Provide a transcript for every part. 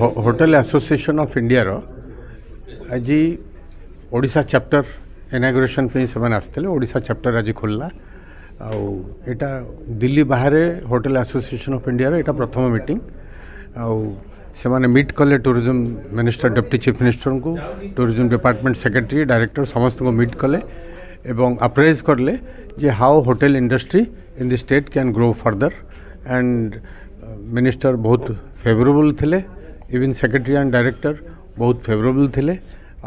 Hotel association of India आज ओडा chapter inauguration से आसा चैप्टर आज खोलला आटा दिल्ली बाहर होटेल एसोसिएशन अफ इंडिया यहाँ प्रथम मीट मिट कले tourism minister deputy chief minister को टूरीजम डिपार्टमेंट सेक्रेटरी डायरेक्टर समस्त को मिट कले आप्रेज कले how hotel industry in the state can grow further and minister बहुत फेवरेबल थे ଇଭିନ୍ ସେକ୍ରେଟାରୀ ଆଣ୍ଡ ଡାଇରେକ୍ଟର ବହୁତ ଫେଭରେବଲ୍ ଥିଲେ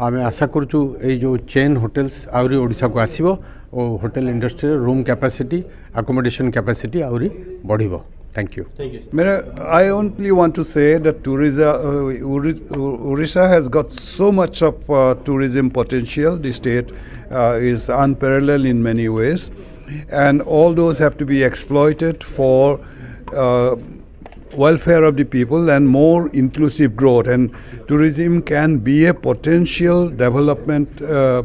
ଆମେ ଆଶା କରୁଛୁ ଏଇ ଯେଉଁ ଚେନ୍ ହୋଟେଲ୍ସ ଆହୁରି ଓଡ଼ିଶାକୁ ଆସିବ ଓ ହୋଟେଲ୍ ଇଣ୍ଡଷ୍ଟ୍ରିରେ capacity କ୍ୟାପାସିଟି ଆକୋମୋଡେସନ୍ କ୍ୟାପାସିଟି ଆହୁରି ବଢ଼ିବ Thank you. Thank you. Mira, I only want to say that tourism, uh, has got so much of uh, tourism potential. The state uh, is unparalleled in many ways, and all those have to be exploited for. Uh, welfare of the people and more inclusive growth. And tourism can be a potential development uh,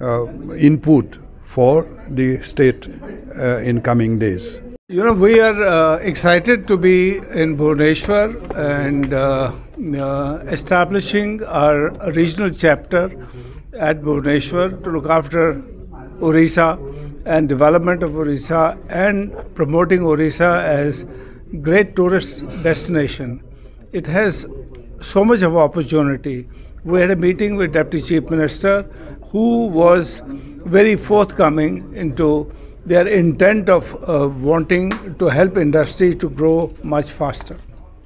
uh, input for the state uh, in coming days. You know, we are uh, excited to be in Bhubaneswar and uh, uh, establishing our regional chapter at Bhubaneswar to look after Orissa and development of Orissa and promoting Orissa as great tourist destination. It has so much of opportunity. We had a meeting with Deputy Chief Minister who was very forthcoming into their intent of uh, wanting to help industry to grow much faster.